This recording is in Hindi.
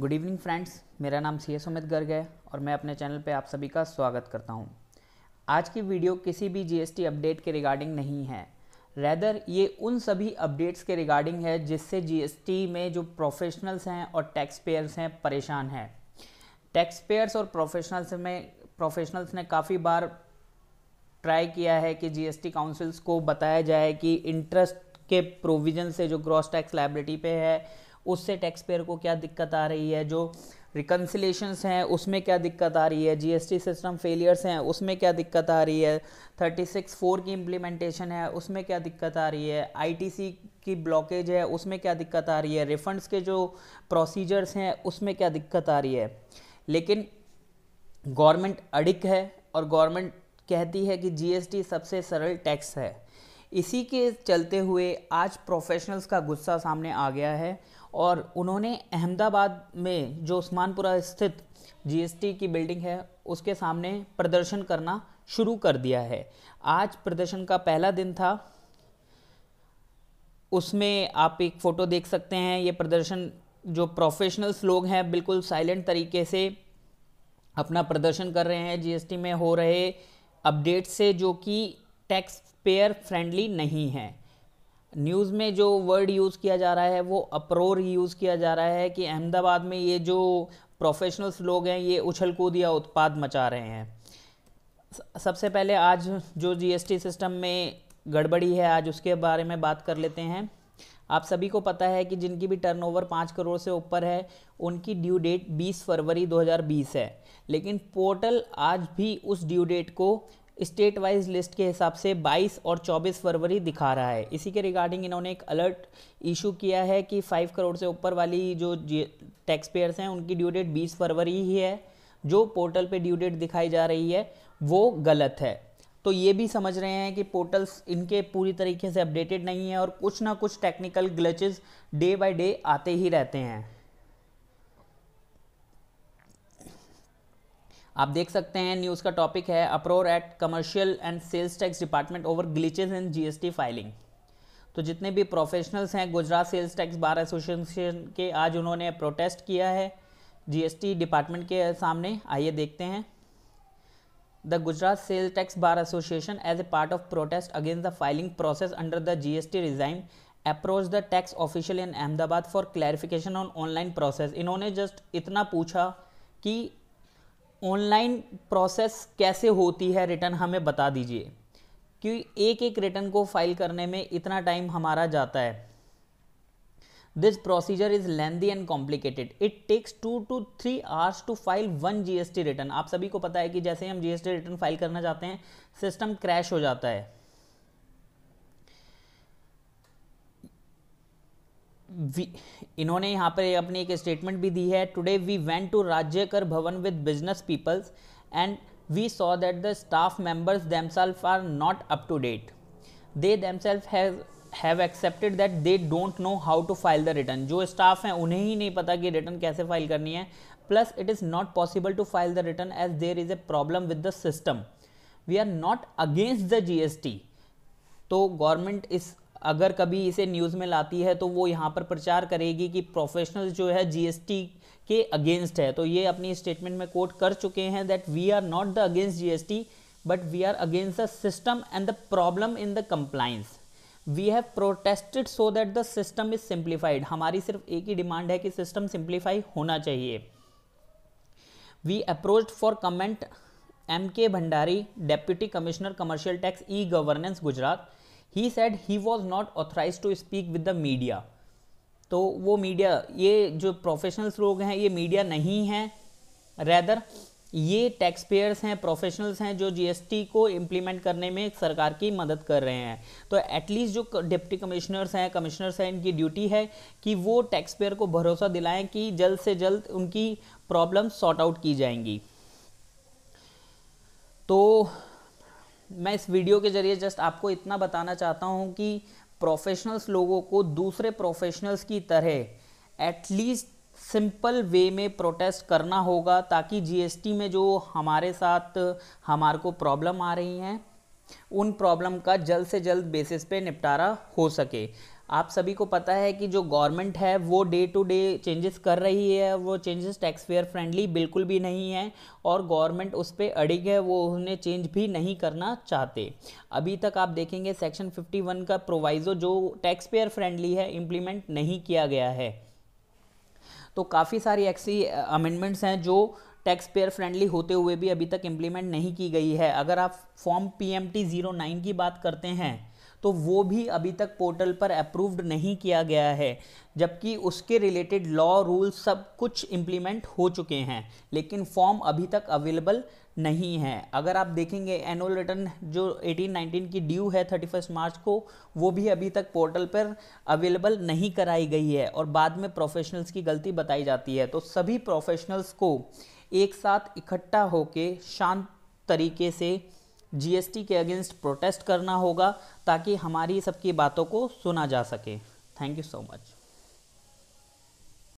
गुड इवनिंग फ्रेंड्स मेरा नाम सी एस उमित गर्ग है और मैं अपने चैनल पे आप सभी का स्वागत करता हूँ आज की वीडियो किसी भी जीएसटी अपडेट के रिगार्डिंग नहीं है रैदर ये उन सभी अपडेट्स के रिगार्डिंग है जिससे जीएसटी में जो प्रोफेशनल्स हैं और टैक्स पेयर्स हैं परेशान हैं टैक्स पेयर्स और प्रोफेशनल्स में प्रोफेशनल्स ने काफ़ी बार ट्राई किया है कि जीएसटी काउंसिल्स को बताया जाए कि इंटरेस्ट के प्रोविज़न से जो ग्रॉस टैक्स लाइबिलिटी पे है उससे टैक्स पेयर को क्या दिक्कत आ रही है जो रिकन्सिलेशंस हैं उसमें क्या दिक्कत आ रही है जीएसटी सिस्टम फेलियर्स हैं उसमें क्या दिक्कत आ रही है थर्टी सिक्स फोर की इम्प्लीमेंटेशन है उसमें क्या दिक्कत आ रही है आईटीसी की ब्लॉकेज है उसमें क्या दिक्कत आ रही है रिफंड्स के जो प्रोसीजर्स हैं उसमें क्या दिक्कत आ रही है लेकिन गवर्नमेंट अड़िक है और गवर्नमेंट कहती है कि जीएसटी सबसे सरल टैक्स है इसी के चलते हुए आज प्रोफेशनल्स का गुस्सा सामने आ गया है और उन्होंने अहमदाबाद में जो उस्मानपुरा स्थित जीएसटी की बिल्डिंग है उसके सामने प्रदर्शन करना शुरू कर दिया है आज प्रदर्शन का पहला दिन था उसमें आप एक फ़ोटो देख सकते हैं ये प्रदर्शन जो प्रोफेशनल्स लोग हैं बिल्कुल साइलेंट तरीके से अपना प्रदर्शन कर रहे हैं जीएसटी में हो रहे अपडेट से जो कि टैक्स पेयर फ्रेंडली नहीं है न्यूज़ में जो वर्ड यूज़ किया जा रहा है वो अप्रोर यूज़ किया जा रहा है कि अहमदाबाद में ये जो प्रोफेशनल्स लोग हैं ये उछल कूद या उत्पाद मचा रहे हैं सबसे पहले आज जो जीएसटी सिस्टम में गड़बड़ी है आज उसके बारे में बात कर लेते हैं आप सभी को पता है कि जिनकी भी टर्नओवर पाँच करोड़ से ऊपर है उनकी ड्यू डेट 20 फरवरी 2020 है लेकिन पोर्टल आज भी उस ड्यू डेट को स्टेट वाइज लिस्ट के हिसाब से 22 और 24 फरवरी दिखा रहा है इसी के रिगार्डिंग इन्होंने एक अलर्ट इशू किया है कि 5 करोड़ से ऊपर वाली जो टैक्स पेयर्स हैं उनकी ड्यू डेट 20 फरवरी ही है जो पोर्टल पे ड्यू डेट दिखाई जा रही है वो गलत है तो ये भी समझ रहे हैं कि पोर्टल्स इनके पूरी तरीके से अपडेटेड नहीं है और कुछ ना कुछ technical glitches day by day आते ही रहते हैं आप देख सकते हैं न्यूज़ का टॉपिक है uproar at commercial and sales tax department over glitches in GST filing तो जितने भी प्रोफेशनल्स हैं Gujarat sales tax bar association के आज उन्होंने प्रोटेस्ट किया है जीएसटी डिपार्टमेंट के सामने आइए देखते हैं the Gujarat sale tax bar association as a part of protest against the filing process under the GST resign approach the tax official in Ahmedabad for clarification on online process इन्होंने जस्ट इतना पूछा कि ऑनलाइन प्रोसेस कैसे होती है रिटर्न हमें बता दीजिए कि एक एक रिटर्न को फाइल करने में इतना टाइम हमारा जाता है this procedure is lengthy and complicated it takes to two three hours to file one GST return आप सभी को पता है कि जैसे हम जीएसटी रिटर्न फाइल करना चाहते हैं सिस्टम क्रैश हो जाता है इन्होंने यहाँ पर अपनी एक स्टेटमेंट भी दी है today we went to Rajya Kar Bhavan with business peoples and we saw that the staff members self are not up to date they themselves have have accepted that they don't know how to file the return जो स्टाफ हैं उन्हें ही नहीं पता कि रिटर्न कैसे फाइल करनी है plus it is not possible to file the return as there is a problem with the system we are not against the G S T तो गवर्नमेंट इस अगर कभी इसे न्यूज़ में लाती है तो वो यहाँ पर प्रचार करेगी कि प्रोफेशनल्स जो है जीएसटी के अगेंस्ट है तो ये अपनी स्टेटमेंट में कोट कर चुके हैं that we are not the against GST but we are against the system and the problem in the compliance we have protested so that the system is simplified हमारी सिर्फ एक ही डिमांड है कि सिस्टम सिंप्लीफाई होना चाहिए we approach for comment M K Bhandari deputy commissioner commercial tax e governance Gujarat he said he was not authorize to speak with the media तो वो मीडिया ये जो प्रोफेशनल्स लोग हैं ये मीडिया नहीं है रैदर ये टैक्स पेयर्स हैं प्रोफेशनल्स हैं जो जीएसटी को इम्प्लीमेंट करने में सरकार की मदद कर रहे हैं तो एटलीस्ट जो डिप्टी कमिश्नर्स हैं कमिश्नर्स हैं इनकी ड्यूटी है कि वो टैक्स पेयर को भरोसा दिलाएं कि जल्द से जल्द उनकी प्रॉब्लम सॉर्ट आउट की जाएंगी तो मैं इस वीडियो के जरिए जस्ट आपको इतना बताना चाहता हूँ कि प्रोफेशनल्स लोगों को दूसरे प्रोफेशनल्स की तरह एटलीस्ट सिंपल वे में प्रोटेस्ट करना होगा ताकि जीएसटी में जो हमारे साथ हमारे को प्रॉब्लम आ रही हैं उन प्रॉब्लम का जल्द से जल्द बेसिस पे निपटारा हो सके आप सभी को पता है कि जो गवर्नमेंट है वो डे टू डे चेंजेस कर रही है वो चेंजेस टैक्स फेयर फ्रेंडली बिल्कुल भी नहीं है और गवर्नमेंट उस पर अड़िग है वो उन्हें चेंज भी नहीं करना चाहते अभी तक आप देखेंगे सेक्शन 51 का प्रोवाइज़ो जो टैक्स पेयर फ्रेंडली है इम्प्लीमेंट नहीं किया गया है तो काफ़ी सारी ऐसी अमेंडमेंट्स हैं जो टैक्स पेयर फ्रेंडली होते हुए भी अभी तक इम्प्लीमेंट नहीं की गई है अगर आप form P M T zero nine की बात करते हैं तो वो भी अभी तक पोर्टल पर अप्रूव्ड नहीं किया गया है जबकि उसके रिलेटेड लॉ रूल सब कुछ इम्प्लीमेंट हो चुके हैं लेकिन फॉर्म अभी तक अवेलेबल नहीं है अगर आप देखेंगे एनुअल रिटर्न जो 18-19 की ड्यू है 31 मार्च को वो भी अभी तक पोर्टल पर अवेलेबल नहीं कराई गई है और बाद में प्रोफेशनल्स की गलती बताई जाती है तो सभी प्रोफेशनल्स को एक साथ इकट्ठा होकर शांत तरीके से जीएसटी के अगेंस्ट प्रोटेस्ट करना होगा ताकि हमारी सबकी बातों को सुना जा सके थैंक यू सो मच